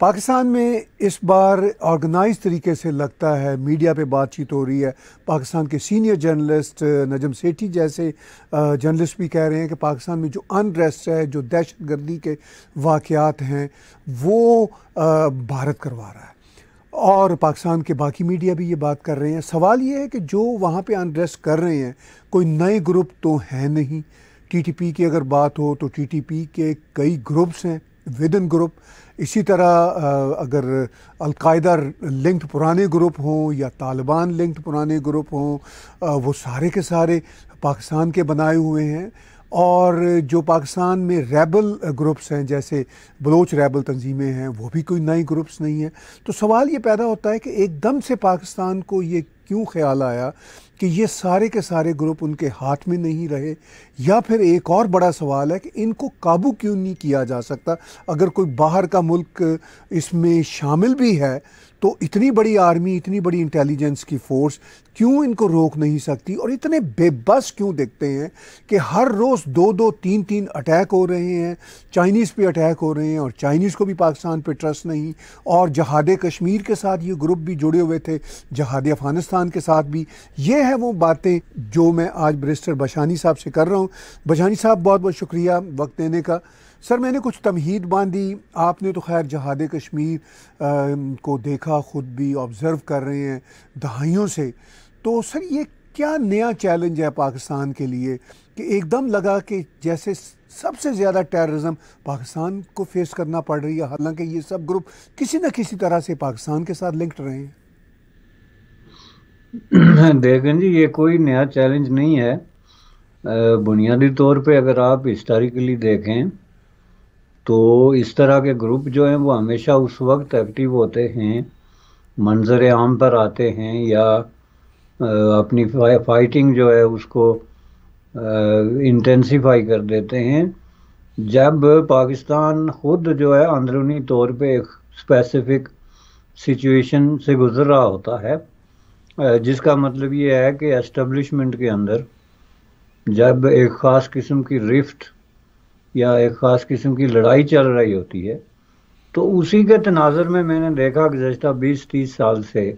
पाकिस्तान में इस बार ऑर्गेनाइज तरीके से लगता है मीडिया पे बातचीत हो रही है पाकिस्तान के सीनियर जर्नलिस्ट नजम सेठी जैसे जर्नलिस्ट भी कह रहे हैं कि पाकिस्तान में जो अनरेस्ट है जो दहशत गर्दी के वाकयात हैं वो भारत करवा रहा है और पाकिस्तान के बाकी मीडिया भी ये बात कर रहे हैं सवाल ये है कि जो वहाँ पे अनरेस्ट कर रहे हैं कोई नए ग्रुप तो है नहीं टीटीपी की अगर बात हो तो टीटीपी के कई ग्रुप्स हैं विद इन ग्रुप इसी तरह अगर अलकायदा लिंक्ड पुराने ग्रुप हों या तालिबान लिंक्ड पुराने ग्रुप हों वो सारे के सारे पाकिस्तान के बनाए हुए हैं और जो पाकिस्तान में रेबल ग्रुप्स हैं जैसे बलोच रेबल तंजीमें हैं वो भी कोई नई ग्रुप्स नहीं हैं तो सवाल ये पैदा होता है कि एकदम से पाकिस्तान को ये क्यों ख्याल आया कि ये सारे के सारे ग्रुप उनके हाथ में नहीं रहे या फिर एक और बड़ा सवाल है कि इनको काबू क्यों नहीं किया जा सकता अगर कोई बाहर का मुल्क इसमें शामिल भी है तो इतनी बड़ी आर्मी इतनी बड़ी इंटेलिजेंस की फोर्स क्यों इनको रोक नहीं सकती और इतने बेबस क्यों देखते हैं कि हर रोज़ दो दो तीन तीन अटैक हो रहे हैं चाइनीज़ पे अटैक हो रहे हैं और चाइनीज़ को भी पाकिस्तान पे ट्रस्ट नहीं और जहाद कश्मीर के साथ ये ग्रुप भी जुड़े हुए थे जहाद अफगानिस्तान के साथ भी ये है वो बातें जो मैं आज बरिस्टर बशानी साहब से कर रहा हूँ बशानी साहब बहुत बहुत शुक्रिया वक्त देने का सर मैंने कुछ तमहीद बांधी आपने तो खैर जहाद कश्मीर को देखा ख़ुद भी ऑब्ज़र्व कर रहे हैं दहाइयों से तो सर ये क्या नया चैलेंज है पाकिस्तान के लिए कि एकदम लगा कि जैसे सबसे ज़्यादा टेररिज्म पाकिस्तान को फेस करना पड़ रही है हालांकि ये सब ग्रुप किसी न किसी तरह से पाकिस्तान के साथ लिंक्ड रहे हैं देखें जी ये कोई नया चैलेंज नहीं है बुनियादी तौर पे अगर आप हिस्टोरिकली देखें तो इस तरह के ग्रुप जो हैं वो हमेशा उस वक्त एक्टिव होते हैं मंजर आम पर आते हैं या अपनी फाइटिंग जो है उसको इंटेंसीफाई कर देते हैं जब पाकिस्तान खुद जो है अंदरूनी तौर पे एक स्पेसिफिक सिचुएशन से गुज़र रहा होता है जिसका मतलब ये है कि एस्टेब्लिशमेंट के अंदर जब एक ख़ास किस्म की रिफ्ट या एक ख़ास किस्म की लड़ाई चल रही होती है तो उसी के तनाजर में मैंने देखा गुजशत बीस तीस साल से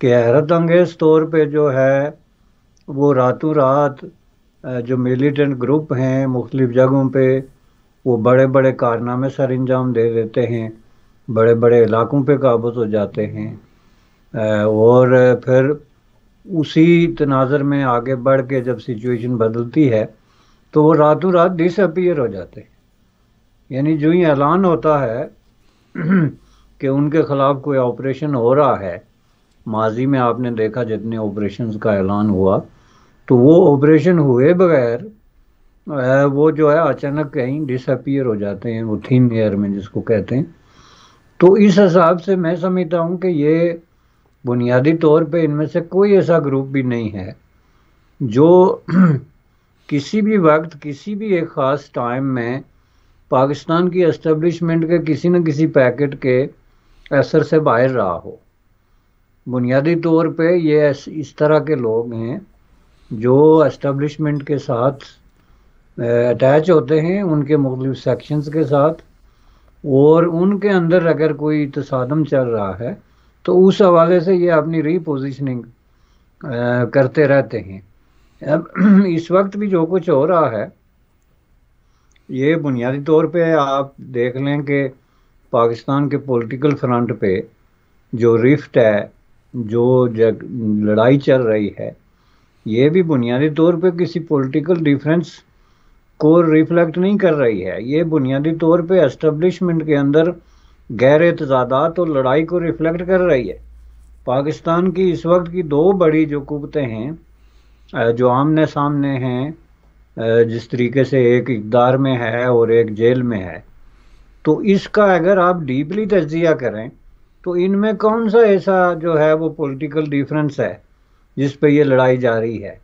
कि हैरत अंगेज़ तौर पर जो है वो रातों रात जो मिलिटेंट ग्रुप हैं मुख्तलिफ जगहों पर वो बड़े बड़े कारनामे सर अंजाम दे देते हैं बड़े बड़े इलाकों पे काबूज हो जाते हैं और फिर उसी तनाजर में आगे बढ़ के जब सिचुएशन बदलती है तो वो रातों रात डिसअपियर हो जाते यानी जो ही ऐलान होता है कि उनके ख़िलाफ़ कोई ऑपरेशन हो रहा है माजी में आपने देखा जितने ऑपरेशन का ऐलान हुआ तो वो ऑपरेशन हुए बगैर वो जो है अचानक कहीं डिसअपियर हो जाते हैं वो थीम ईयर में जिसको कहते हैं तो इस हिसाब से मैं समझता हूँ कि ये बुनियादी तौर पे इनमें से कोई ऐसा ग्रुप भी नहीं है जो किसी भी वक्त किसी भी एक ख़ास टाइम में पाकिस्तान की इस्टबलिशमेंट के किसी न किसी पैकेट के असर से बाहर रहा हो बुनियादी तौर पे ये इस तरह के लोग हैं जो एस्टेब्लिशमेंट के साथ अटैच होते हैं उनके मुख्तु सेक्शंस के साथ और उनके अंदर अगर कोई तसादम चल रहा है तो उस हवाले से ये अपनी रीपोजिशनिंग करते रहते हैं इस वक्त भी जो कुछ हो रहा है ये बुनियादी तौर पे आप देख लें कि पाकिस्तान के पॉलिटिकल फ्रंट पे जो रिफ्ट है जो जग लड़ाई चल रही है ये भी बुनियादी तौर पे किसी पॉलिटिकल डिफरेंस को रिफ्लेक्ट नहीं कर रही है ये बुनियादी तौर पे एस्टेब्लिशमेंट के अंदर गहरे तजादात और लड़ाई को रिफ्लेक्ट कर रही है पाकिस्तान की इस वक्त की दो बड़ी जो कुतें हैं जो आमने सामने हैं जिस तरीके से एक इकदार में है और एक जेल में है तो इसका अगर आप डीपली तजिया करें तो इनमें कौन सा ऐसा जो है वो पॉलिटिकल डिफरेंस है जिस पे ये लड़ाई जा रही है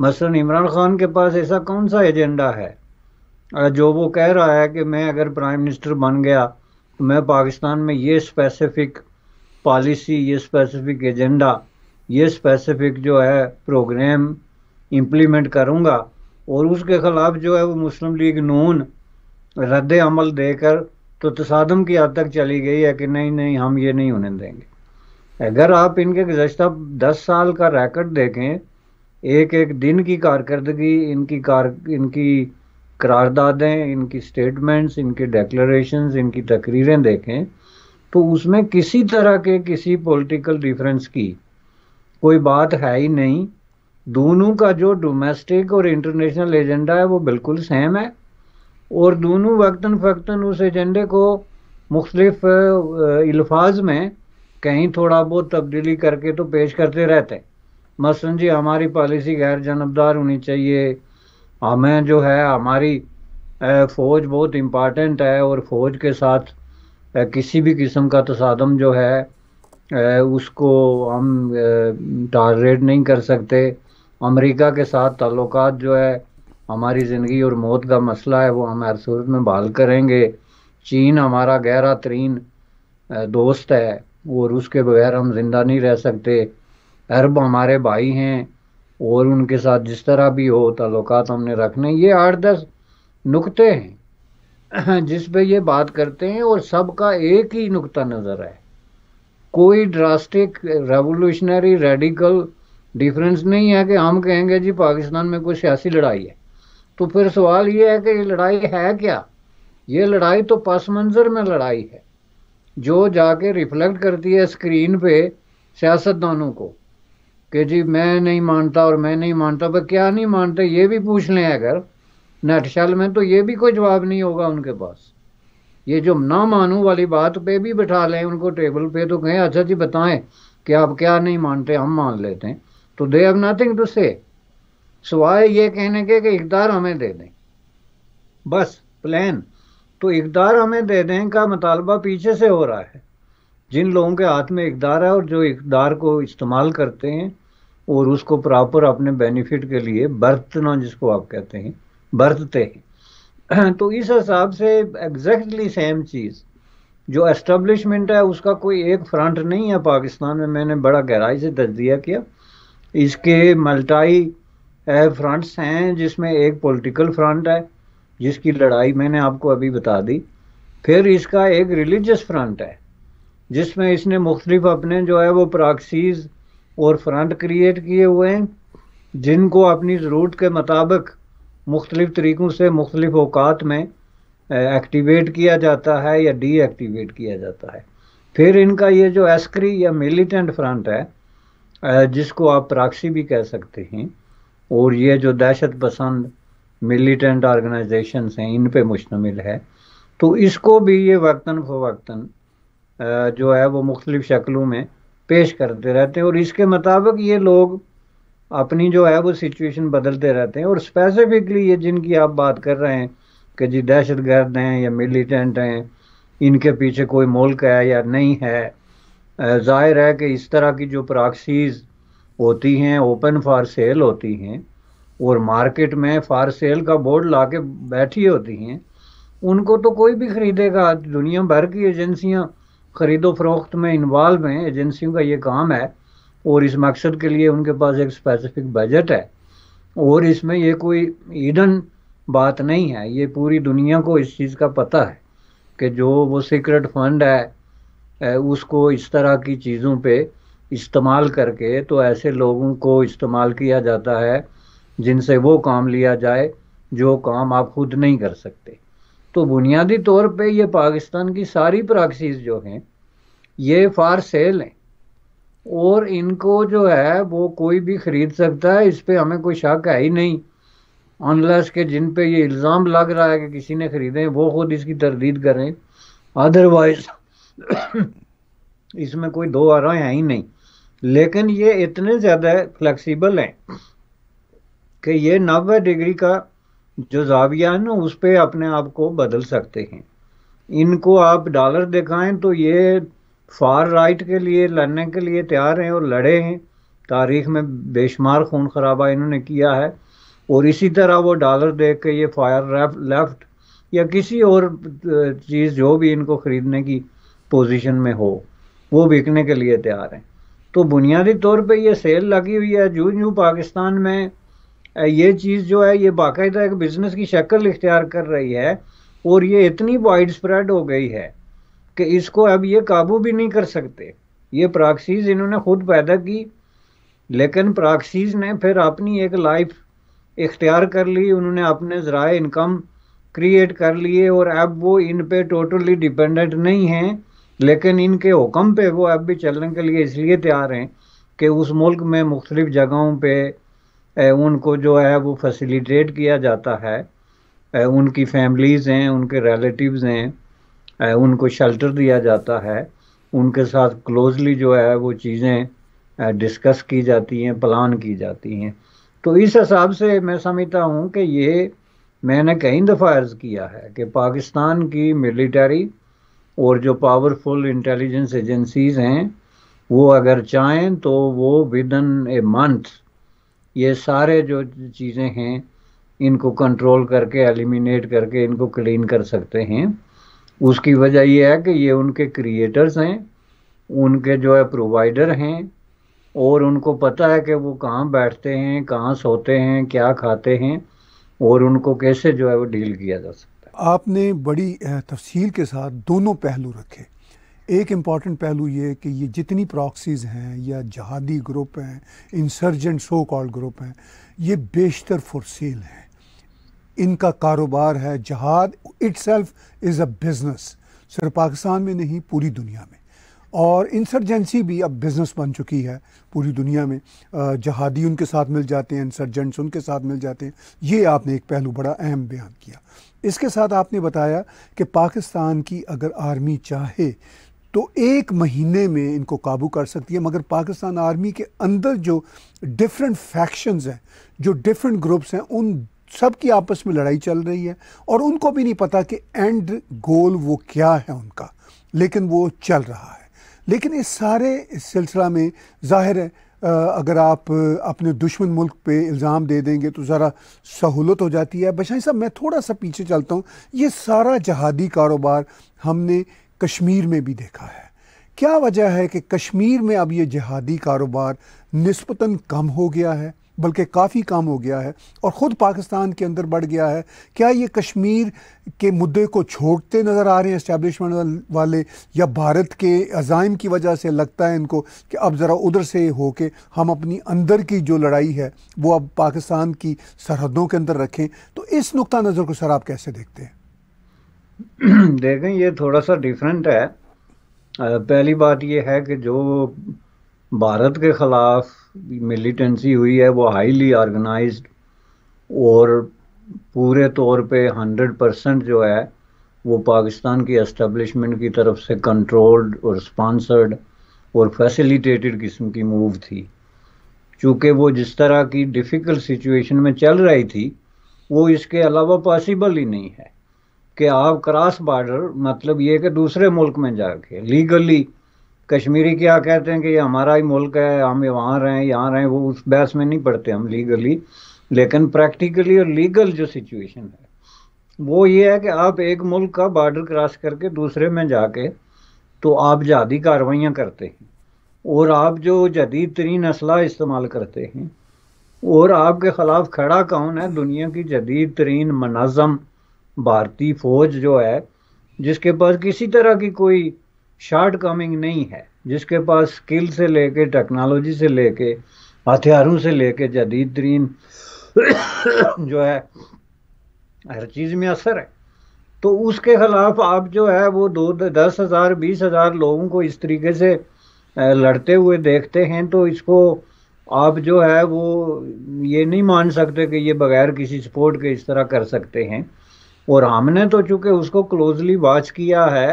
मसलन इमरान खान के पास ऐसा कौन सा एजेंडा है जो वो कह रहा है कि मैं अगर प्राइम मिनिस्टर बन गया तो मैं पाकिस्तान में ये स्पेसिफिक पॉलिसी ये स्पेसिफिक एजेंडा ये स्पेसिफिक जो है प्रोग्राम इम्प्लीमेंट करूँगा और उसके ख़िलाफ़ जो है वो मुस्लिम लीग नून रद्द अमल देकर तो तसादम की हद तक चली गई है कि नहीं नहीं हम ये नहीं होने देंगे अगर आप इनके गुजशत दस साल का रैकट देखें एक एक दिन की कारकर्दगी इनकी कार इनकी करारदादें इनकी स्टेटमेंट्स इनके डेक्लेशन इनकी तकरीरें देखें तो उसमें किसी तरह के किसी पॉलिटिकल डिफरेंस की कोई बात है ही नहीं दोनों का जो डोमेस्टिक और इंटरनेशनल एजेंडा है वो बिल्कुल सेम है और दोनों वक्ता फ़क्ता उस एजेंडे को मुख्तलिफ अल्फाज में कहीं थोड़ा बहुत तब्दीली करके तो पेश करते रहते हैं मसलन जी हमारी पॉलिसी गैर जानबदार होनी चाहिए हमें जो है हमारी फ़ौज बहुत इम्पॉर्टेंट है और फ़ौज के साथ किसी भी किस्म का तसादम जो है उसको हम टारगेट नहीं कर सकते अमेरिका के साथ ताल्लुक जो है हमारी ज़िंदगी और मौत का मसला है वो हम हर सूरत में बहाल करेंगे चीन हमारा गहरा तरीन दोस्त है और उसके बगैर हम ज़िंदा नहीं रह सकते अरब हमारे भाई हैं और उनके साथ जिस तरह भी हो ताल्लुक हमने रखने ये आठ दस नुकते हैं जिस पे ये बात करते हैं और सबका एक ही नुकता नज़र है कोई ड्रास्टिक रेवोल्यूशनरी रेडिकल डिफरेंस नहीं है कि हम कहेंगे जी पाकिस्तान में कोई सियासी लड़ाई है तो फिर सवाल ये है कि ये लड़ाई है क्या ये लड़ाई तो पस मंज़र में लड़ाई है जो जाके रिफ्लेक्ट करती है स्क्रीन पे सियासतदानों को कि जी मैं नहीं मानता और मैं नहीं मानता पर क्या नहीं मानते ये भी पूछ लें अगर नटशल में तो ये भी कोई जवाब नहीं होगा उनके पास ये जो ना मानू वाली बात पे भी बैठा लें उनको टेबल पे तो कहें अच्छा जी बताएं कि आप क्या नहीं मानते हम मान लेते हैं तो दे हैव नथिंग टू से सवाए ये कहने के कि इकदार हमें दे दें बस प्लान तो इकदार हमें दे दें का मतालबा पीछे से हो रहा है जिन लोगों के हाथ में इकदार है और जो इकदार को इस्तेमाल करते हैं और उसको प्रॉपर अपने बेनिफिट के लिए बरतना जिसको आप कहते हैं बरतते हैं तो इस हिसाब से एग्जैक्टली सेम चीज़ जो एस्टेब्लिशमेंट है उसका कोई एक फ्रंट नहीं है पाकिस्तान में मैंने बड़ा गहराई से तजिया किया इसके मल्टाई फ्रंट्स हैं जिसमें एक पॉलिटिकल फ्रंट है जिसकी लड़ाई मैंने आपको अभी बता दी फिर इसका एक रिलीजस फ्रंट है जिसमें इसने मुख्तलिफ अपने जो है वो प्राक्सीज और फ्रंट क्रिएट किए हुए हैं जिनको अपनी ज़रूरत के मुताबिक मुख्तलिफ़ तरीक़ों से मुख्तलिफ़ अवकात में एक्टिवेट किया जाता है या डीएक्टिवेट किया जाता है फिर इनका ये जो एस्क्री या मिलिटेंट फ्रंट है जिसको आप प्राक्सी भी कह सकते हैं और ये जो दहशत पसंद मिलिटेंट ऑर्गेनाइजेशन हैं इन पे मुश्तमिल है तो इसको भी ये वक्ता फवक्ता जो है वो मुख्तलिफ़ शक्लों में पेश करते रहते हैं और इसके मुताबिक ये लोग अपनी जो है वो सिचुएशन बदलते रहते हैं और स्पेसिफिकली ये जिनकी आप बात कर रहे हैं कि जी दहशत गर्द हैं या मिलिटेंट हैं इनके पीछे कोई मुल्क है या नहीं है ज़ाहिर है कि इस तरह की जो प्राक्सीज़ होती हैं ओपन फार सेल होती हैं और मार्केट में फार सेल का बोर्ड ला के बैठी होती हैं उनको तो कोई भी ख़रीदेगा दुनिया भर की एजेंसियाँ ख़रीदो फरोख्त में इन्वॉल्व हैं एजेंसियों का ये काम है और इस मकसद के लिए उनके पास एक स्पेसिफिक बजट है और इसमें ये कोई ईडन बात नहीं है ये पूरी दुनिया को इस चीज़ का पता है कि जो वो सीक्रेट फंड है उसको इस तरह की चीज़ों पे इस्तेमाल करके तो ऐसे लोगों को इस्तेमाल किया जाता है जिनसे वो काम लिया जाए जो काम आप खुद नहीं कर सकते तो बुनियादी तौर पे ये पाकिस्तान की सारी प्राक्सीज जो हैं ये फार सेल हैं और इनको जो है वो कोई भी खरीद सकता है इस पर हमें कोई शक है ही नहीं अनलस के जिन पे ये इल्ज़ाम लग रहा है कि किसी ने ख़रीदे वो ख़ुद इसकी तरदीद करें अदरवाइज इसमें कोई दो आरा है ही नहीं लेकिन ये इतने ज़्यादा फ्लेक्सिबल हैं कि ये नब्बे डिग्री का जो जाविया है ना उस पर अपने आप को बदल सकते हैं इनको आप डॉलर दिखाएं तो ये फार राइट के लिए लड़ने के लिए तैयार हैं और लड़े हैं तारीख में बेशुमार खून खराबा इन्होंने किया है और इसी तरह वो डॉलर देख के ये फायर लेफ्ट या किसी और चीज़ जो भी इनको ख़रीदने की पोजीशन में हो वो बिकने के लिए तैयार हैं तो बुनियादी तौर पे ये सेल लगी हुई है जू जू पाकिस्तान में ये चीज़ जो है ये बाकायदा एक बिज़नेस की शक्ल इख्तियार कर रही है और ये इतनी वाइड स्प्रेड हो गई है कि इसको अब ये काबू भी नहीं कर सकते ये प्राक्सीज इन्होंने खुद पैदा की लेकिन प्राक्सीज ने फिर अपनी एक लाइफ इख्तियार कर ली उन्होंने अपने ज़रा इनकम क्रिएट कर लिए और अब वो इन पे टोटली डिपेंडेंट नहीं हैं लेकिन इनके हुक्म पे वो अब भी चलने के लिए इसलिए तैयार हैं कि उस मुल्क में मुख्तलिफ़ जगहों पे उनको जो है वो फैसिलिटेट किया जाता है उनकी फैमिलीज़ हैं उनके रिलेटिव्स हैं उनको शेल्टर दिया जाता है उनके साथ क्लोजली जो है वो चीज़ें डिस्कस की जाती हैं प्लान की जाती हैं तो इस हिसाब से मैं समझता हूँ कि ये मैंने कई दफ़ा अर्ज़ किया है कि पाकिस्तान की मिलिटरी और जो पावरफुल इंटेलिजेंस एजेंसीज़ हैं वो अगर चाहें तो वो विद इन ए मंथ ये सारे जो चीज़ें हैं इनको कंट्रोल करके एलिमिनेट करके इनको क्लीन कर सकते हैं उसकी वजह यह है कि ये उनके क्रिएटर्स हैं उनके जो है प्रोवाइडर हैं और उनको पता है कि वो कहाँ बैठते हैं कहाँ सोते हैं क्या खाते हैं और उनको कैसे जो है वो डील किया जा सकता है आपने बड़ी तफसील के साथ दोनों पहलू रखे एक इम्पॉर्टेंट पहलू ये कि ये जितनी प्रॉक्सीज़ हैं या जहादी ग्रुप हैं इंसर्जेंट सो कॉल्ड ग्रुप हैं ये बेशतर फुरसील हैं इनका कारोबार है जहाद itself is a business सिर्फ पाकिस्तान में नहीं पूरी दुनिया में और इंसर्जेंसी भी अब बिज़नेस बन चुकी है पूरी दुनिया में जहादी उनके साथ मिल जाते हैं इंसर्जेंट्स उनके साथ मिल जाते हैं ये आपने एक पहलू बड़ा अहम बयान किया इसके साथ आपने बताया कि पाकिस्तान की अगर आर्मी चाहे तो एक महीने में इनको काबू कर सकती है मगर पाकिस्तान आर्मी के अंदर जो डिफरेंट फैक्शंस हैं जो डिफरेंट ग्रुप्स हैं उन सबकी आपस में लड़ाई चल रही है और उनको भी नहीं पता कि एंड गोल वो क्या है उनका लेकिन वो चल रहा है लेकिन इस सारे इस सिलसिला में जाहिर है अगर आप अपने दुश्मन मुल्क पे इल्ज़ाम दे देंगे तो ज़रा सहूलत हो जाती है बशाई साहब मैं थोड़ा सा पीछे चलता हूँ ये सारा जहादी कारोबार हमने कश्मीर में भी देखा है क्या वजह है कि कश्मीर में अब ये जहादी कारोबार नस्बता कम हो गया है बल्कि काफ़ी काम हो गया है और ख़ुद पाकिस्तान के अंदर बढ़ गया है क्या ये कश्मीर के मुद्दे को छोड़ते नज़र आ रहे हैं इस्टेबलिशमेंट वाले या भारत के अज़ाइम की वजह से लगता है इनको कि अब ज़रा उधर से हो के हम अपनी अंदर की जो लड़ाई है वो अब पाकिस्तान की सरहदों के अंदर रखें तो इस नुक़ नज़र को सर आप कैसे देखते हैं देखें ये थोड़ा सा डिफरेंट है पहली बात ये है कि जो भारत के ख़िलाफ़ मिलिटेंसी हुई है वो हाईली ऑर्गेनाइज और पूरे तौर पे हंड्रेड परसेंट जो है वो पाकिस्तान की एस्टेब्लिशमेंट की तरफ से कंट्रोल्ड और स्पॉन्सर्ड और फैसिलिटेटेड किस्म की मूव थी चूँकि वो जिस तरह की डिफ़िकल्ट सिचुएशन में चल रही थी वो इसके अलावा पॉसिबल ही नहीं है कि आप क्रॉस बॉर्डर मतलब ये कि दूसरे मुल्क में जाके लीगली कश्मीरी क्या कहते हैं कि ये हमारा ही मुल्क है हम वहाँ रहें यहाँ रहें वो उस बहस में नहीं पढ़ते हम लीगली लेकिन प्रैक्टिकली और लीगल जो सिचुएशन है वो ये है कि आप एक मुल्क का बॉर्डर क्रॉस करके दूसरे में जाके तो आप ज़्यादा कार्रवाइयाँ करते हैं और आप जो जदीद तरीन असला इस्तेमाल करते हैं और आपके ख़िलाफ़ खड़ा कौन है दुनिया की जदीद तरीन मनज़म भारतीय फ़ौज जो है जिसके पास किसी तरह की कोई शार्ट कमिंग नहीं है जिसके पास स्किल से लेके टेक्नोलॉजी से लेके हथियारों से लेके जदीद तरीन जो है हर चीज़ में असर है तो उसके खिलाफ आप जो है वो दो दस हज़ार बीस हज़ार लोगों को इस तरीके से लड़ते हुए देखते हैं तो इसको आप जो है वो ये नहीं मान सकते कि ये बगैर किसी सपोर्ट के इस तरह कर सकते हैं और हमने तो चूंकि उसको क्लोजली वॉच किया है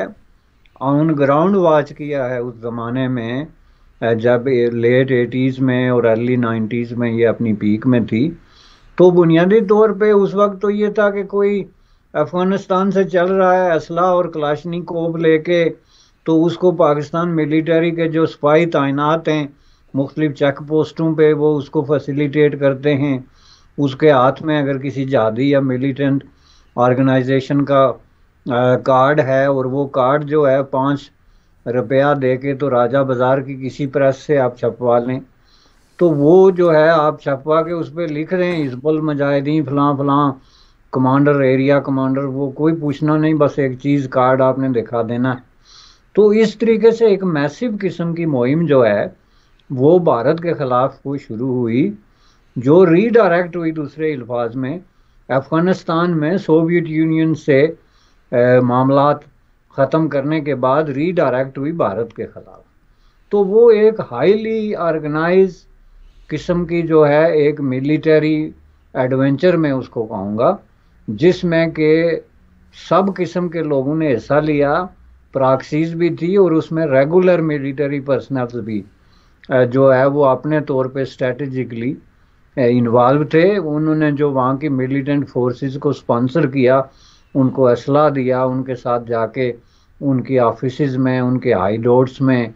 ऑन ग्राउंड वॉच किया है उस ज़माने में जब लेट एटीज़ में और अर्ली नाइन्टीज़ में ये अपनी पीक में थी तो बुनियादी तौर पे उस वक्त तो ये था कि कोई अफ़गानिस्तान से चल रहा है असला और कलाशनी कोप लेके तो उसको पाकिस्तान मिलिट्री के जो स्पाई तैनात हैं मुख्तलिफ चेक पोस्टों पे वो उसको फैसिलिटेट करते हैं उसके हाथ में अगर किसी जादी या मिलिटेंट ऑर्गेनाइजेशन का कार्ड है और वो कार्ड जो है पाँच रुपया दे के तो राजा बाज़ार की किसी प्रेस से आप छपवा लें तो वो जो है आप छपवा के उस पर लिख दें इसबल मजाहिदीन फलां फलां कमांडर एरिया कमांडर वो कोई पूछना नहीं बस एक चीज़ कार्ड आपने दिखा देना है तो इस तरीके से एक मैसिव किस्म की मुहिम जो है वो भारत के ख़िलाफ़ वो शुरू हुई जो रीडायरेक्ट हुई दूसरे अल्फाज में अफ़गानिस्तान में सोवियत यूनियन से मामला ख़त्म करने के बाद रीडायरेक्ट हुई भारत के ख़िलाफ़ तो वो एक हाईली ऑर्गेनाइज किस्म की जो है एक मिलिटरी एडवेंचर में उसको कहूँगा जिसमें के सब किस्म के लोगों ने हिस्सा लिया प्राक्सीज भी थी और उसमें रेगुलर मिलिटरी पर्सनल भी जो है वो अपने तौर पे स्ट्रेटजिकली इन्वॉल्व थे उन्होंने जो वहाँ की मिलिटेंट फोर्सेस को स्पॉन्सर किया उनको असलाह दिया उनके साथ जाके उनकी ऑफिस में उनके हाई हाईडोर्स में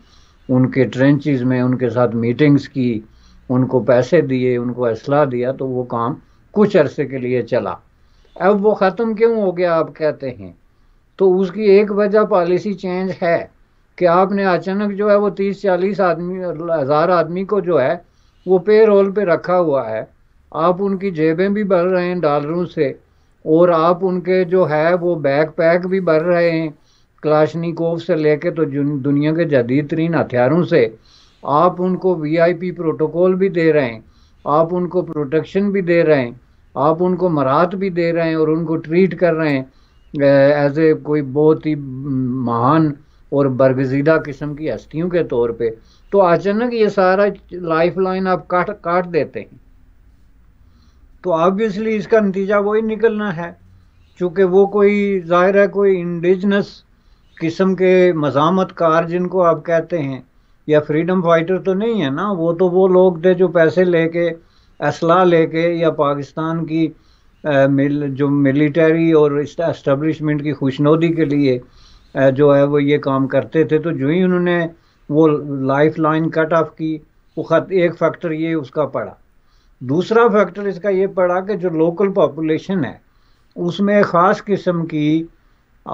उनके ट्रेंचेस में उनके साथ मीटिंग्स की उनको पैसे दिए उनको असलाह दिया तो वो काम कुछ अरसे के लिए चला अब वो ख़त्म क्यों हो गया आप कहते हैं तो उसकी एक वजह पॉलिसी चेंज है कि आपने अचानक जो है वो तीस चालीस आदमी हज़ार आदमी को जो है वो पे रोल पर रखा हुआ है आप उनकी जेबें भी भर रहे हैं डॉलरों से और आप उनके जो है वो बैक पैक भी भर रहे हैं क्लाशनिकोव से लेके तो दुनिया के जदीद तरीन हथियारों से आप उनको वीआईपी प्रोटोकॉल भी दे रहे हैं आप उनको प्रोटेक्शन भी दे रहे हैं आप उनको मरात भी दे रहे हैं और उनको ट्रीट कर रहे हैं एज ए कोई बहुत ही महान और बरगजीदा किस्म की हस्तियों के तौर पे तो अचानक ये सारा लाइफ लाइन आप काट काट देते हैं तो ऑब्वियसली इसका नतीजा वही निकलना है चूँकि वो कोई ज़ाहिर है कोई इंडिजनस किस्म के मजामत कार जिनको आप कहते हैं या फ्रीडम फाइटर तो नहीं है ना वो तो वो लोग थे जो पैसे लेके असलाह लेके या पाकिस्तान की आ, मिल जो मिलिटरी और इस्टबलिशमेंट की खुशनोदी के लिए आ, जो है वो ये काम करते थे तो जो ही उन्होंने वो लाइफ लाइन कट ऑफ की वो खत एक फैक्टर ये उसका पड़ा दूसरा फैक्टर इसका ये पड़ा कि जो लोकल पॉपुलेशन है उसमें ख़ास किस्म की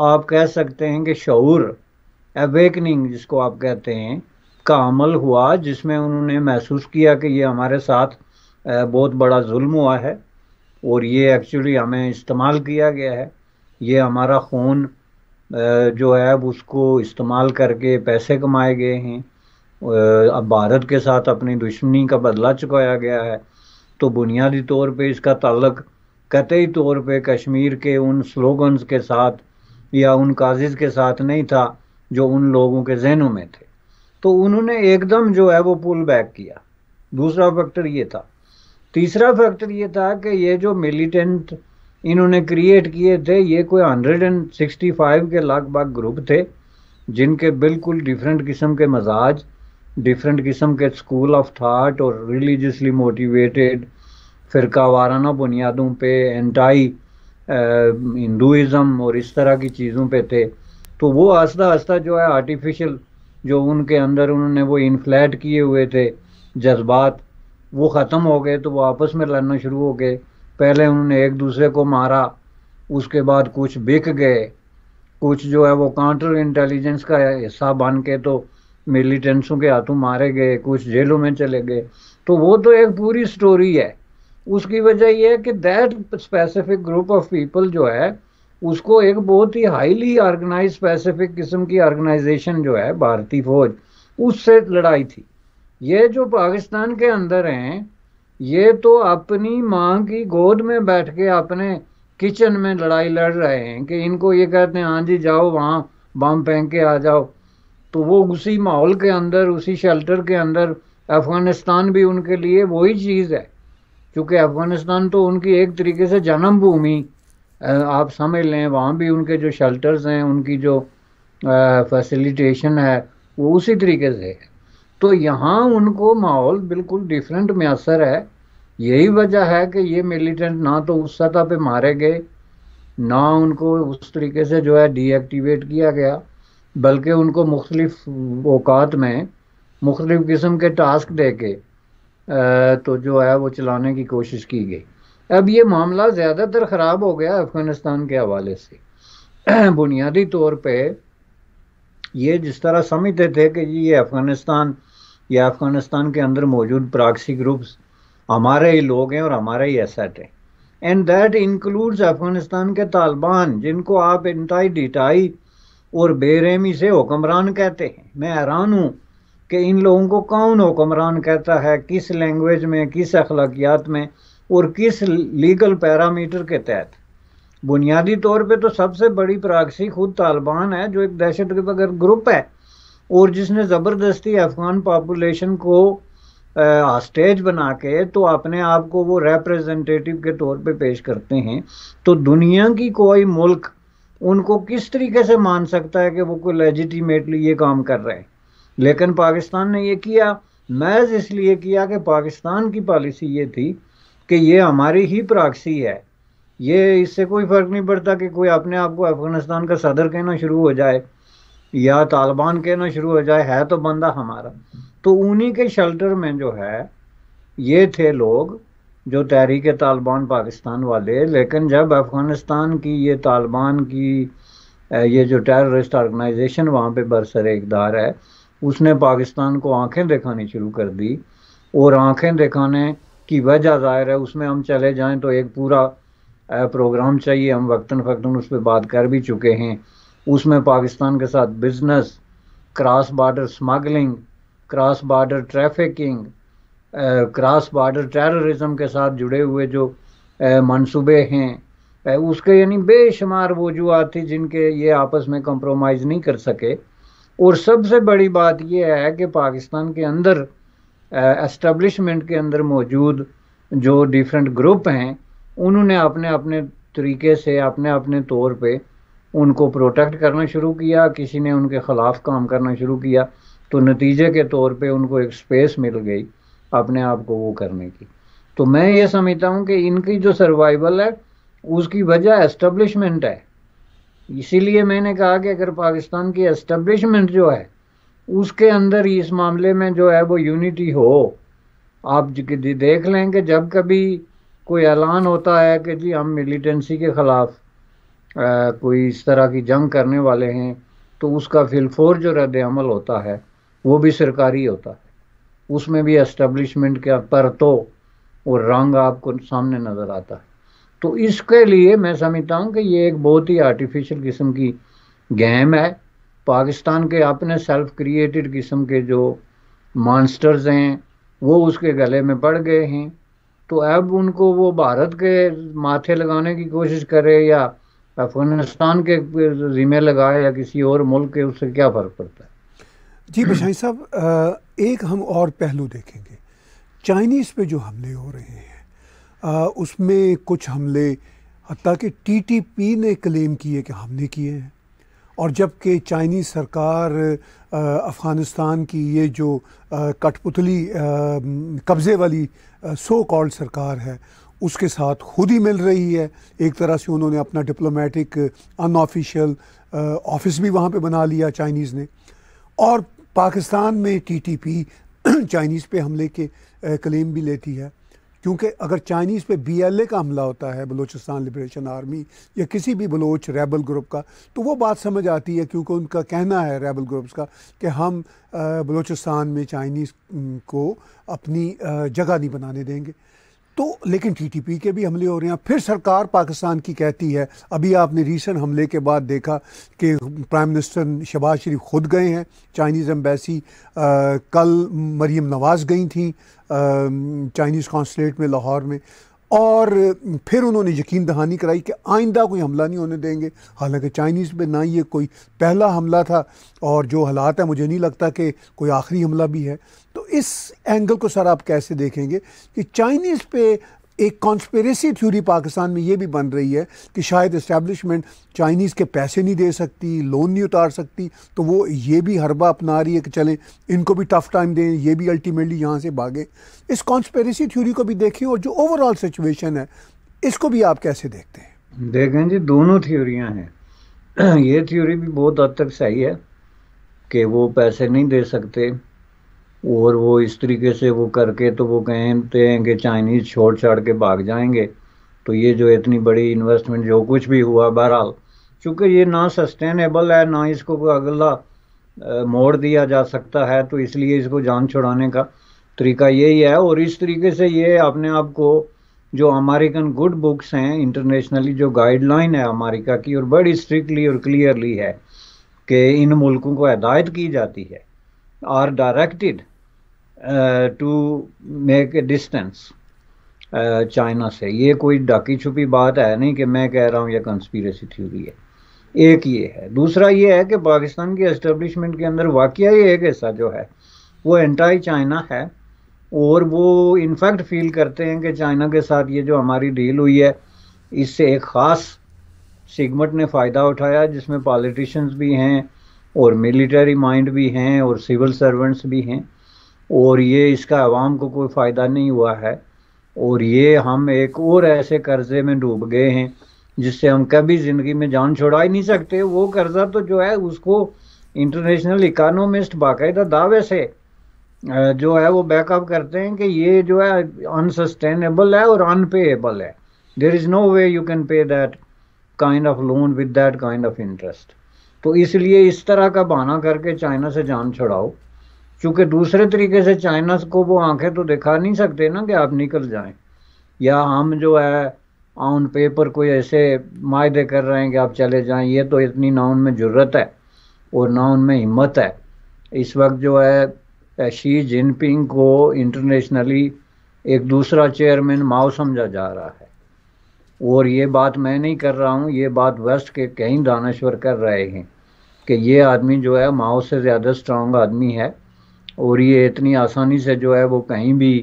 आप कह सकते हैं कि शूर अवेकनिंग जिसको आप कहते हैं का अमल हुआ जिसमें उन्होंने महसूस किया कि ये हमारे साथ बहुत बड़ा जुल्म हुआ है और ये एक्चुअली हमें इस्तेमाल किया गया है ये हमारा खून जो है उसको इस्तेमाल करके पैसे कमाए गए हैं अब भारत के साथ अपनी दुश्मनी का बदला चुकाया गया है तो बुनियादी तौर पे इसका ताल्लक कतई तौर पे कश्मीर के उन स्लोगन्स के साथ या उन काजिज़ के साथ नहीं था जो उन लोगों के जहनों में थे तो उन्होंने एकदम जो है वो पुल बैक किया दूसरा फैक्टर ये था तीसरा फैक्टर ये था कि ये जो मिलिटेंट इन्होंने क्रिएट किए थे ये कोई 165 के लगभग ग्रुप थे जिनके बिल्कुल डिफरेंट किस्म के मजाज डिफरेंट किस्म के स्कूल ऑफ थाट और रिलीजियसली मोटिवेटेड फ़िरका वाराना बुनियादों पे एंटाई हिंदुज़म और इस तरह की चीज़ों पे थे तो वो आस्ता आस्ता जो है आर्टिफिशियल जो उनके अंदर उन्होंने वो इनफ्लैट किए हुए थे जज्बात वो ख़त्म हो गए तो वो आपस में लड़ना शुरू हो गए पहले उन्होंने एक दूसरे को मारा उसके बाद कुछ बिक गए कुछ जो है वो काउंटर इंटेलिजेंस का हिस्सा बन के तो मिलिटेंट्सों के हाथों मारे गए कुछ जेलों में चले गए तो वो तो एक पूरी स्टोरी है उसकी वजह यह है कि that specific group of people जो है उसको एक बहुत ही हाईली ऑर्गेनाइज स्पेसिफिक किस्म की ऑर्गेनाइजेशन जो है भारतीय फौज उससे लड़ाई थी ये जो पाकिस्तान के अंदर हैं ये तो अपनी माँ की गोद में बैठ के अपने किचन में लड़ाई लड़ रहे हैं कि इनको ये कहते हैं हाँ जी जाओ वहाँ बम फेंक के आ जाओ तो वो उसी माहौल के अंदर उसी शेल्टर के अंदर अफ़गानिस्तान भी उनके लिए वही चीज़ है क्योंकि अफ़गानिस्तान तो उनकी एक तरीके से जन्मभूमि आप समझ लें वहाँ भी उनके जो शेल्टर्स हैं उनकी जो फैसिलिटेशन है वो उसी तरीके से है तो यहाँ उनको माहौल बिल्कुल डिफरेंट मैसर है यही वजह है कि ये मिलिटेंट ना तो उस सतह पे मारे गए ना उनको उस तरीके से जो है डीएक्टिवेट किया गया बल्कि उनको मुख्तलिफ अवकात में मुख्तलिफ़ किस्म के टास्क दे के तो जो है वो चलाने की कोशिश की गई अब ये मामला ज़्यादातर ख़राब हो गया अफ़गानिस्तान के हवाले से बुनियादी तौर पर ये जिस तरह समझते थे कि ये अफ़गानिस्तान या अफ़गानिस्तान के अंदर मौजूद प्राक्सी ग्रुप्स हमारे ही लोग हैं और हमारे ही एसेट हैं एंड दैट इंक्लूड्स अफ़गानिस्तान के तालिबान जिनको आप इंतई डिटाई और बेरहमी से हुक्मरान कहते हैं मैं हैरान हूँ कि इन लोगों को कौन हुक्मरान कहता है किस लैंग्वेज में किस अखलाकियात में और किस लीगल पैरामीटर के तहत बुनियादी तौर पे तो सबसे बड़ी प्राक्सी खुद तालिबान है जो एक दहशत गर्द ग्रुप है और जिसने ज़बरदस्ती अफ़गान पापुलेशन को हॉस्टेज बना के तो अपने आप को वो रिप्रेजेंटेटिव के तौर पे पेश करते हैं तो दुनिया की कोई मुल्क उनको किस तरीके से मान सकता है कि वो कोई लेजिटिमेटली ये काम कर रहे हैं लेकिन पाकिस्तान ने ये किया महज इसलिए किया कि पाकिस्तान की पॉलिसी ये थी कि ये हमारी ही प्राक्सी है ये इससे कोई फ़र्क नहीं पड़ता कि कोई अपने आप को अफ़गानिस्तान का सदर कहना शुरू हो जाए या तालिबान कहना शुरू हो जाए है तो बंदा हमारा तो उन्हीं के शेल्टर में जो है ये थे लोग जो तहरीक तालिबान पाकिस्तान वाले लेकिन जब अफ़गानिस्तान की ये तालिबान की ये जो टेररिस्ट ऑर्गेनाइजेशन वहाँ पे बरसर इकदार है उसने पाकिस्तान को आंखें दिखानी शुरू कर दी और आंखें दिखाने की वजह ज़ाहिर है उसमें हम चले जाएं तो एक पूरा प्रोग्राम चाहिए हम वक्ता फ़क्ता उस पर बात कर भी चुके हैं उसमें पाकिस्तान के साथ business cross border smuggling cross border trafficking cross border terrorism के साथ जुड़े हुए जो मंसूबे हैं उसके यानी बेशुमार वजूहत थी जिनके ये आपस में कंप्रोमाइज़ नहीं कर सके और सबसे बड़ी बात यह है कि पाकिस्तान के अंदर एस्टेब्लिशमेंट के अंदर मौजूद जो डिफरेंट ग्रुप हैं उन्होंने अपने अपने तरीके से अपने अपने तौर पे उनको प्रोटेक्ट करना शुरू किया किसी ने उनके ख़िलाफ़ काम करना शुरू किया तो नतीजे के तौर पे उनको एक स्पेस मिल गई अपने आप को वो करने की तो मैं ये समझता हूँ कि इनकी जो सर्वाइवल है उसकी वजह एस्टेब्लिशमेंट है इसीलिए मैंने कहा कि अगर पाकिस्तान की एस्टेब्लिशमेंट जो है उसके अंदर इस मामले में जो है वो यूनिटी हो आप देख लें कि जब कभी कोई ऐलान होता है कि जी हम मिलिटेंसी के ख़िलाफ़ कोई इस तरह की जंग करने वाले हैं तो उसका फिलफोर जो रद्द अमल होता है वो भी सरकारी होता है उसमें भी एस्टेब्लिशमेंट का परतों और रंग आपको सामने नज़र आता है तो इसके लिए मैं समझता हूँ कि ये एक बहुत ही आर्टिफिशियल किस्म की गेम है पाकिस्तान के अपने सेल्फ क्रिएटेड किस्म के जो मॉन्स्टर्स हैं वो उसके गले में पड़ गए हैं तो अब उनको वो भारत के माथे लगाने की कोशिश करे या अफगानिस्तान के जिम्मे लगाए या किसी और मुल्क के उससे क्या फ़र्क पड़ता है जी बशाई साहब एक हम और पहलू देखेंगे चाइनीज़ पे जो हमले हो रहे हैं उसमें कुछ हमले हती कि टीटीपी ने क्लेम किए कि हमने किए हैं और जबकि चाइनीज़ सरकार अफ़गानिस्तान की ये जो कठपुतली कब्ज़े वाली आ, सो कॉल्ड सरकार है उसके साथ खुद ही मिल रही है एक तरह से उन्होंने अपना डिप्लोमेटिक अनऑफिशियल ऑफिस भी वहाँ पे बना लिया चाइनीज़ ने और पाकिस्तान में टीटीपी चाइनीज़ पे हमले के क्लेम भी लेती है क्योंकि अगर चाइनीज़ पे बीएलए का हमला होता है बलूचिस्तान लिबरेशन आर्मी या किसी भी बलोच रेबल ग्रुप का तो वो बात समझ आती है क्योंकि उनका कहना है रेबल ग्रुप्स का कि हम बलूचिस्तान में चाइनीज़ को अपनी जगह नहीं बनाने देंगे तो लेकिन टीटीपी के भी हमले हो रहे हैं फिर सरकार पाकिस्तान की कहती है अभी आपने रीसेंट हमले के बाद देखा कि प्राइम मिनिस्टर शहबाज शरीफ खुद गए हैं चाइनीज़ एम्बेसी कल मरीम नवाज़ गई थी चाइनीज़ कौंसलेट में लाहौर में और फिर उन्होंने यकीन दहानी कराई कि आइंदा कोई हमला नहीं होने देंगे हालांकि चाइनीज़ पे ना ये कोई पहला हमला था और जो हालात हैं मुझे नहीं लगता कि कोई आखिरी हमला भी है तो इस एंगल को सर आप कैसे देखेंगे कि चाइनीज़ पे एक कॉन्स्पेरेसी थ्योरी पाकिस्तान में ये भी बन रही है कि शायद इस्टेब्लिशमेंट चाइनीज़ के पैसे नहीं दे सकती लोन नहीं उतार सकती तो वो ये भी हरबा अपना रही है कि चलें इनको भी टफ़ टाइम दें ये भी अल्टीमेटली यहाँ से भागें इस कॉन्स्पेरेसी थ्योरी को भी देखें और जो ओवरऑल सिचुएशन है इसको भी आप कैसे देखते हैं देखें जी दोनों थ्योरियाँ हैं ये थ्योरी भी बहुत हद तक सही है कि वो पैसे नहीं दे सकते और वो इस तरीके से वो करके तो वो कहते हैं कि चाइनीज़ छोड़ छाड़ के भाग जाएंगे तो ये जो इतनी बड़ी इन्वेस्टमेंट जो कुछ भी हुआ बहरहाल चूँकि ये ना सस्टेनेबल है ना इसको कोई अगला मोड़ दिया जा सकता है तो इसलिए इसको जान छुड़ाने का तरीका यही है और इस तरीके से ये अपने आप को जो अमेरिकन गुड बुक्स हैं इंटरनेशनली जो गाइडलाइन है अमेरिका की और बड़ी स्ट्रिक्टली और क्लियरली है कि इन मुल्कों को हदायत की जाती है are directed to make a distance China से ये कोई डाकी छुपी बात है नहीं कि मैं कह रहा हूँ यह कंस्पिरेसी थ्योरी है एक ये है दूसरा ये है कि पाकिस्तान की इस्टेब्लिशमेंट के अंदर वाक्य ही एक हिस्सा जो है वो एंटाई चाइना है और वो इनफैक्ट फील करते हैं कि चाइना के साथ ये जो हमारी डील हुई है इससे एक ख़ास सिगमट ने फ़ायदा उठाया जिसमें पॉलिटिशियंस भी हैं और मिलिट्री माइंड भी हैं और सिविल सर्वेंट्स भी हैं और ये इसका आवाम को कोई फ़ायदा नहीं हुआ है और ये हम एक और ऐसे कर्ज़े में डूब गए हैं जिससे हम कभी ज़िंदगी में जान छोड़ा ही नहीं सकते वो कर्ज़ा तो जो है उसको इंटरनेशनल इकानोमिस्ट बाकायदा दावे से जो है वो बैकअप करते हैं कि ये जो है अनसस्टेनेबल है और अनपेएबल है there is no way you can pay that kind of loan with that kind of interest तो इसलिए इस तरह का बहाना करके चाइना से जान छुड़ाओ क्योंकि दूसरे तरीके से चाइना को वो आंखें तो दिखा नहीं सकते ना कि आप निकल जाएं या हम जो है ऑन पेपर कोई ऐसे मायदे कर रहे हैं कि आप चले जाएं ये तो इतनी ना उनमें ज़रूरत है और ना उनमें हिम्मत है इस वक्त जो है शी जिनपिंग को इंटरनेशनली एक दूसरा चेयरमैन माओ समझा जा रहा है और ये बात मैं नहीं कर रहा हूँ ये बात वेस्ट के कई दानश्वर कर रहे हैं कि ये आदमी जो है माओ से ज़्यादा स्ट्रांग आदमी है और ये इतनी आसानी से जो है वो कहीं भी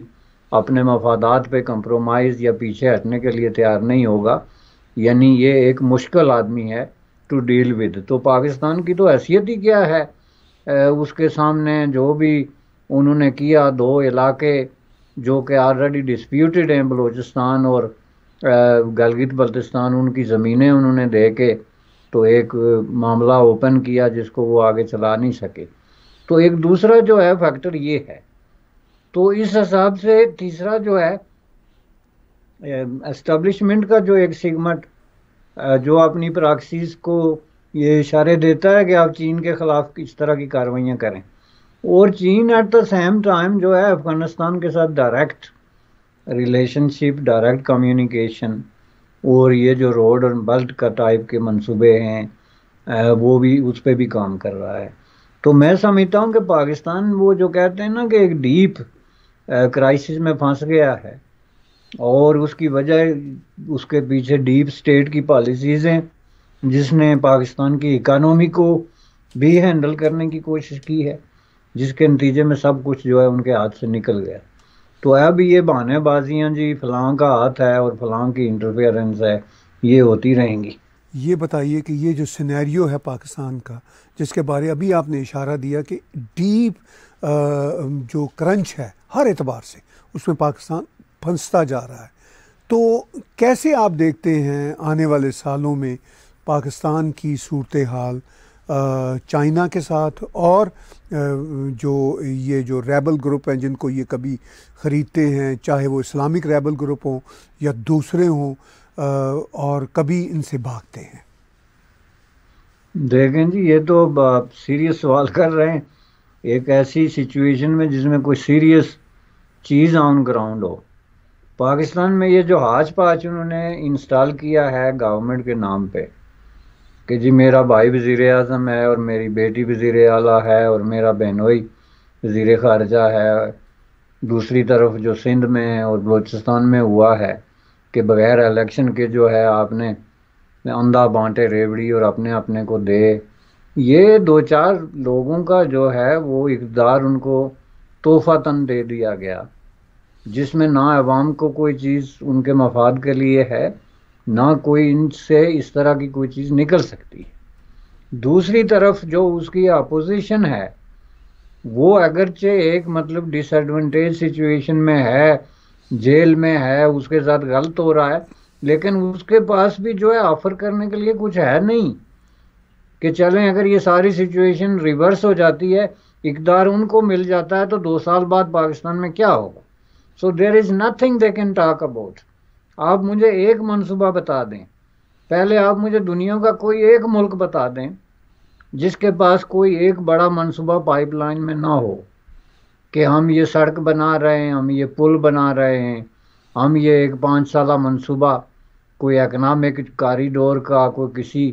अपने मफादात पे कंप्रोमाइज़ या पीछे हटने के लिए तैयार नहीं होगा यानी ये एक मुश्किल आदमी है टू डील विद तो पाकिस्तान की तो हैसियत ही क्या है उसके सामने जो भी उन्होंने किया दो इलाके जो कि ऑलरेडी डिस्प्यूटेड हैं बलूचिस्तान और गलगित बल्तिस्तान उनकी ज़मीनें उन्होंने दे के तो एक मामला ओपन किया जिसको वो आगे चला नहीं सके तो एक दूसरा जो है फैक्टर ये है तो इस हिसाब से तीसरा जो है एस्टेब्लिशमेंट का जो एक सिगमेंट जो अपनी प्राक्सीज को ये इशारे देता है कि आप चीन के ख़िलाफ़ इस तरह की कार्रवाइयाँ करें और चीन एट द सेम टाइम जो है अफ़गानिस्तान के साथ डायरेक्ट रिलेशनशिप डायरेक्ट कम्युनिकेशन और ये जो रोड और बल्ट का टाइप के मंसूबे हैं वो भी उस पर भी काम कर रहा है तो मैं समझता हूँ कि पाकिस्तान वो जो कहते हैं ना कि एक डीप क्राइसिस में फंस गया है और उसकी वजह उसके पीछे डीप स्टेट की पॉलिसीज़ हैं जिसने पाकिस्तान की इकानोमी को भी हैंडल करने की कोशिश की है जिसके नतीजे में सब कुछ जो है उनके हाथ से निकल गया तो अब ये बहानेबाजियाँ जी फलां का हाथ है और फलां की इंटरफेरेंस है ये होती रहेंगी ये बताइए कि ये जो सिनेरियो है पाकिस्तान का जिसके बारे अभी आपने इशारा दिया कि डीप जो क्रंच है हर एतबार से उसमें पाकिस्तान फंसता जा रहा है तो कैसे आप देखते हैं आने वाले सालों में पाकिस्तान की सूरत हाल चाइना के साथ और जो ये जो रेबल ग्रुप हैं जिनको ये कभी ख़रीदते हैं चाहे वो इस्लामिक रेबल ग्रुप हों या दूसरे हों और कभी इनसे भागते हैं देखें जी ये तो आप सीरियस सवाल कर रहे हैं एक ऐसी सिचुएशन में जिसमें कोई सीरियस चीज़ ऑन ग्राउंड हो पाकिस्तान में ये जो हाज पाच उन्होंने इंस्टॉल किया है गवर्नमेंट के नाम पे कि जी मेरा भाई वज़ी अजम है और मेरी बेटी वज़ी अला है और मेरा बहनोई वजीर ख़ारजा है दूसरी तरफ जो सिंध में और बलूचिस्तान में हुआ है के बगैर इलेक्शन के जो है आपने अंधा बांटे रेवड़ी और अपने अपने को दे ये दो चार लोगों का जो है वो इकदार उनको तोहफा तन दे दिया गया जिसमें ना अवाम को कोई चीज़ उनके मफाद के लिए है ना कोई इनसे इस तरह की कोई चीज़ निकल सकती है दूसरी तरफ जो उसकी अपोजिशन है वो अगरचे एक मतलब डिसएडवांटेज सिचुएशन में है जेल में है उसके साथ गलत हो रहा है लेकिन उसके पास भी जो है ऑफर करने के लिए कुछ है नहीं कि चलें अगर ये सारी सिचुएशन रिवर्स हो जाती है इकदार उनको मिल जाता है तो दो साल बाद पाकिस्तान में क्या होगा so there is nothing they can talk about आप मुझे एक मनसूबा बता दें पहले आप मुझे दुनिया का कोई एक मुल्क बता दें जिसके पास कोई एक बड़ा मनसूबा पाइपलाइन में ना हो कि हम ये सड़क बना रहे हैं हम ये पुल बना रहे हैं हम ये एक पाँच साल मनसूबा कोई इकनॉमिक कॉरीडोर का कोई किसी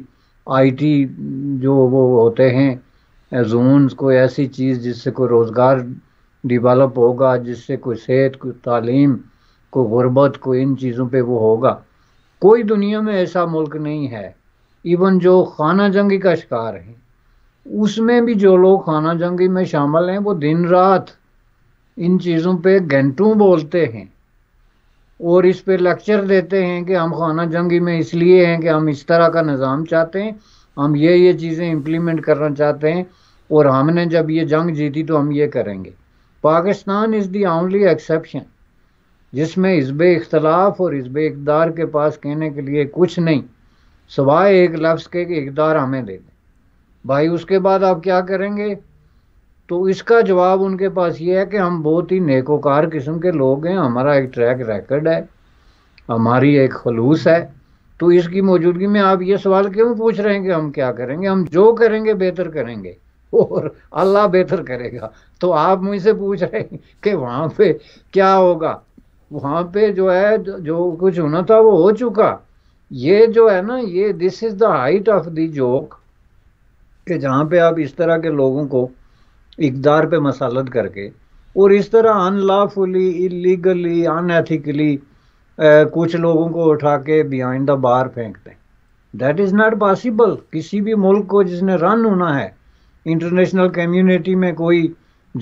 आईटी जो वो होते हैं जोन्स कोई ऐसी चीज़ जिससे कोई रोज़गार डिवेलप होगा जिससे कोई सेहत कोई तालीम कोई गुर्बत कोई इन चीज़ों पे वो होगा कोई दुनिया में ऐसा मुल्क नहीं है इवन जो खाना जंगी का शिकार है उसमें भी जो लोग खाना जंगी में शामिल हैं वो दिन रात इन चीज़ों पे घंटों बोलते हैं और इस पे लेक्चर देते हैं कि हम खाना जंगी में इसलिए हैं कि हम इस तरह का निज़ाम चाहते हैं हम ये ये चीज़ें इम्प्लीमेंट करना चाहते हैं और हमने जब ये जंग जीती तो हम ये करेंगे Pakistan is the only exception जिसमें हिजब इख्तलाफ और हिजब इकदार के पास कहने के लिए कुछ नहीं सवाए एक लफ्ज़ के कि इकदार हमें दे दें भाई उसके बाद आप क्या करेंगे तो इसका जवाब उनके पास ये है कि हम बहुत ही नेकोकार किस्म के लोग हैं हमारा एक ट्रैक रिकॉर्ड है हमारी एक खलूस है तो इसकी मौजूदगी में आप ये सवाल क्यों पूछ रहे हैं कि हम क्या करेंगे हम जो करेंगे बेहतर करेंगे और अल्लाह बेहतर करेगा तो आप मुझसे पूछ रहे हैं कि वहाँ पे क्या होगा वहाँ पे जो है जो कुछ होना था वो हो चुका ये जो है ना ये this is the height of the joke कि जहाँ पे आप इस तरह के लोगों को इकदार पे मसालत करके और इस तरह अनलॉफुली इलीगली अनएथिकली कुछ लोगों को उठा के बिहाइंड द बार फेंकते हैं दैट इज़ नॉट पॉसिबल किसी भी मुल्क को जिसने रन होना है इंटरनेशनल कम्युनिटी में कोई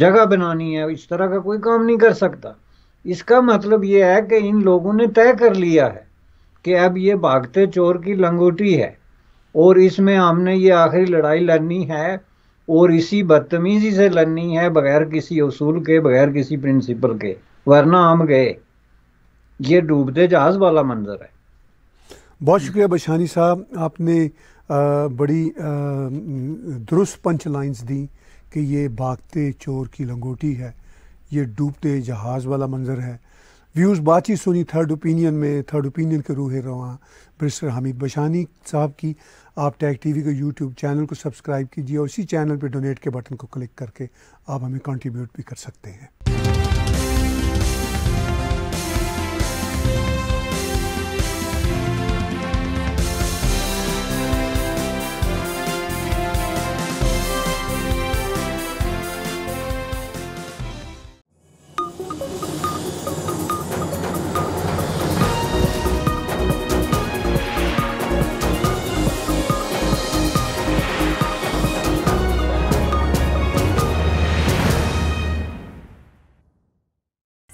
जगह बनानी है इस तरह का कोई काम नहीं कर सकता इसका मतलब ये है कि इन लोगों ने तय कर लिया है कि अब ये भागते चोर की लंगोटी है और इसमें हमने ये आखिरी लड़ाई लड़नी है और इसी बदतमीजी से लड़नी है बगैर किसी असूल के बगैर किसी प्रिंसिपल के वरना हम गए ये डूबते जहाज वाला मंजर है बहुत शुक्रिया बशानी साहब आपने आ, बड़ी दुरुस्त पंच लाइन्स दी कि ये भागते चोर की लंगोटी है ये डूबते जहाज़ वाला मंजर है व्यूज़ बातचीत सुनी थर्ड ओपिनियन में थर्ड ओपिनियन के रूह रवान ब्रिस्टर हामिद बशानी साहब की आप टैग टीवी के यूट्यूब चैनल को सब्सक्राइब कीजिए और इसी चैनल पर डोनेट के बटन को क्लिक करके आप हमें कंट्रीब्यूट भी कर सकते हैं